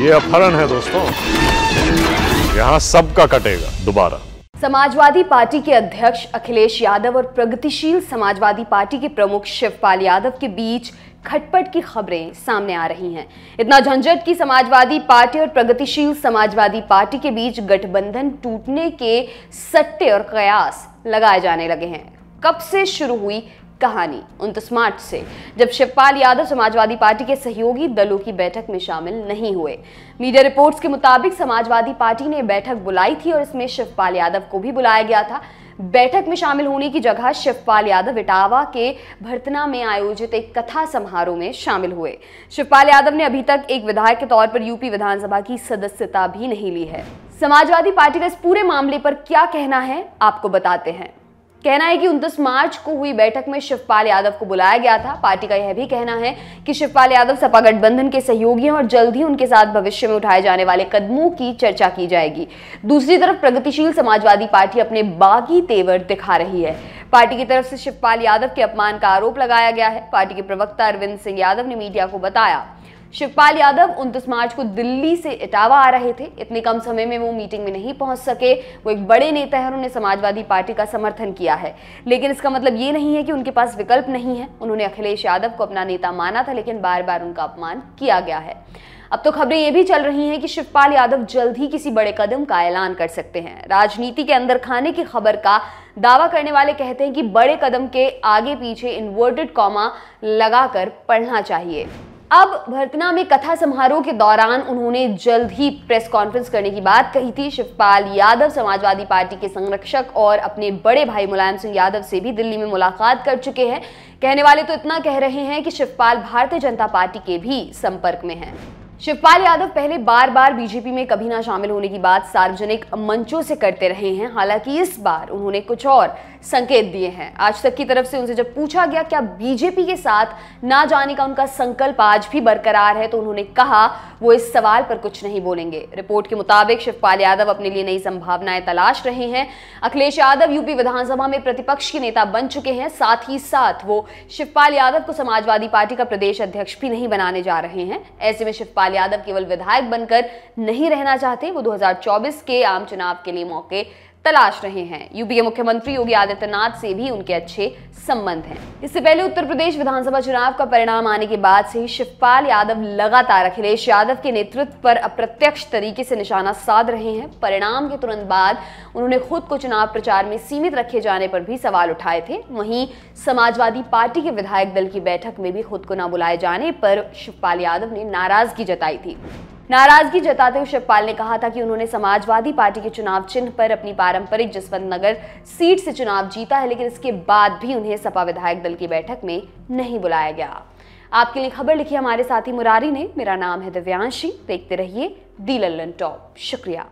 ये अपहरण है दोस्तों यहाँ सबका कटेगा दोबारा समाजवादी पार्टी के अध्यक्ष अखिलेश यादव और प्रगतिशील समाजवादी पार्टी के प्रमुख शिवपाल यादव के बीच खटपट की खबरें सामने आ रही हैं इतना झंझट की समाजवादी पार्टी और प्रगतिशील समाजवादी पार्टी के बीच गठबंधन टूटने के सट्टे और कयास लगाए जाने लगे हैं कब से शुरू हुई कहानी उनतीस मार्च से जब शिवपाल यादव समाजवादी पार्टी के सहयोगी दलों की बैठक में शामिल नहीं हुए मीडिया रिपोर्ट्स के मुताबिक समाजवादी पार्टी ने बैठक बुलाई थी और इसमें शिवपाल यादव को भी बुलाया गया था बैठक में शामिल होने की जगह शिवपाल यादव इटावा के भरतना में आयोजित एक कथा समारोह में शामिल हुए शिवपाल यादव ने अभी तक एक विधायक के तौर पर यूपी विधानसभा की सदस्यता भी नहीं ली है समाजवादी पार्टी का इस पूरे मामले पर क्या कहना है आपको बताते हैं कहना है कि उनतीस मार्च को हुई बैठक में शिवपाल यादव को बुलाया गया था पार्टी का यह भी कहना है कि शिवपाल यादव सपा गठबंधन के सहयोगी हैं और जल्द ही उनके साथ भविष्य में उठाए जाने वाले कदमों की चर्चा की जाएगी दूसरी तरफ प्रगतिशील समाजवादी पार्टी अपने बागी तेवर दिखा रही है पार्टी की तरफ से शिवपाल यादव के अपमान का आरोप लगाया गया है पार्टी के प्रवक्ता अरविंद सिंह यादव ने मीडिया को बताया शिवपाल यादव उनतीस मार्च को दिल्ली से इटावा आ रहे थे इतने कम समय में वो मीटिंग में नहीं पहुंच सके वो एक बड़े नेता है उन्होंने समाजवादी पार्टी का समर्थन किया है लेकिन इसका मतलब ये नहीं है कि उनके पास विकल्प नहीं है उन्होंने अखिलेश यादव को अपना नेता माना था लेकिन बार बार उनका अपमान किया गया है अब तो खबरें ये भी चल रही हैं कि शिवपाल यादव जल्द ही किसी बड़े कदम का ऐलान कर सकते हैं राजनीति के अंदर खाने की खबर का दावा करने वाले कहते हैं कि बड़े कदम के आगे पीछे इन्वर्टेड कॉमा लगाकर पढ़ना चाहिए अब भरतना में कथा समारोह के दौरान उन्होंने जल्द ही प्रेस कॉन्फ्रेंस करने की बात कही थी शिवपाल यादव समाजवादी पार्टी के संरक्षक और अपने बड़े भाई मुलायम सिंह यादव से भी दिल्ली में मुलाकात कर चुके हैं कहने वाले तो इतना कह रहे हैं कि शिवपाल भारतीय जनता पार्टी के भी संपर्क में हैं शिवपाल यादव पहले बार बार बीजेपी में कभी ना शामिल होने की बात सार्वजनिक मंचों से करते रहे हैं हालांकि इस बार उन्होंने कुछ और संकेत दिए हैं आज तक की तरफ से उनसे जब पूछा गया क्या बीजेपी के साथ ना जाने का उनका संकल्प आज भी बरकरार है तो उन्होंने कहा वो इस सवाल पर कुछ नहीं बोलेंगे रिपोर्ट के मुताबिक शिवपाल यादव अपने लिए नई संभावनाएं तलाश रहे हैं अखिलेश यादव यूपी विधानसभा में प्रतिपक्ष के नेता बन चुके हैं साथ ही साथ वो शिवपाल यादव को समाजवादी पार्टी का प्रदेश अध्यक्ष भी नहीं बनाने जा रहे हैं ऐसे में शिवपाल गोपाल यादव केवल विधायक बनकर नहीं रहना चाहते वो 2024 के आम चुनाव के लिए मौके तलाश रहे हैं यूपी के मुख्यमंत्री योगी आदित्यनाथ से भी उनके अच्छे संबंध हैं इससे पहले उत्तर प्रदेश विधानसभा चुनाव का परिणाम आने के बाद से ही शिवपाल यादव लगातार अखिलेश यादव के नेतृत्व पर अप्रत्यक्ष तरीके से निशाना साध रहे हैं परिणाम के तुरंत बाद उन्होंने खुद को चुनाव प्रचार में सीमित रखे जाने पर भी सवाल उठाए थे वहीं समाजवादी पार्टी के विधायक दल की बैठक में भी खुद को न बुलाए जाने पर शिवपाल यादव ने नाराजगी जताई थी नाराजगी जताते हुए शिवपाल ने कहा था कि उन्होंने समाजवादी पार्टी के चुनाव चिन्ह पर अपनी पारंपरिक जसवंत नगर सीट से चुनाव जीता है लेकिन इसके बाद भी उन्हें सपा विधायक दल की बैठक में नहीं बुलाया गया आपके लिए खबर लिखी हमारे साथी मुरारी ने मेरा नाम है दिव्यांशी देखते रहिए दी लल्लन टॉप शुक्रिया